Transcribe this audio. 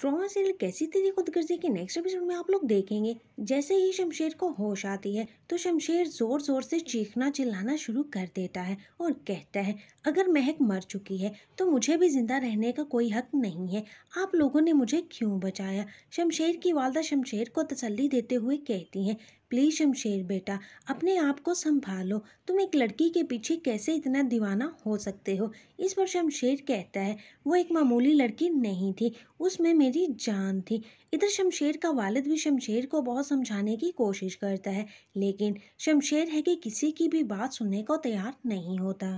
drama serial कैसी तेरी गर्जी के नेक्स्ट एपिसोड में आप लोग देखेंगे जैसे ही शमशेर को होश आती है तो शमशेर जोर जोर से चीखना चिल्लाना शुरू कर देता है और कहता है अगर महक मर चुकी है तो मुझे भी जिंदा रहने का कोई हक नहीं है आप लोगों ने मुझे क्यों बचाया शमशेर की वालदा शमशेर को तसल्ली देते हुए कहती हैं प्लीज़ शमशेर बेटा अपने आप को संभालो तुम एक लड़की के पीछे कैसे इतना दीवाना हो सकते हो इस पर शमशेर कहता है वो एक मामूली लड़की नहीं थी उसमें मेरी जान थी इधर शमशेर का वालिद भी शमशेर को बहुत समझाने की कोशिश करता है लेकिन शमशेर है कि किसी की भी बात सुनने को तैयार नहीं होता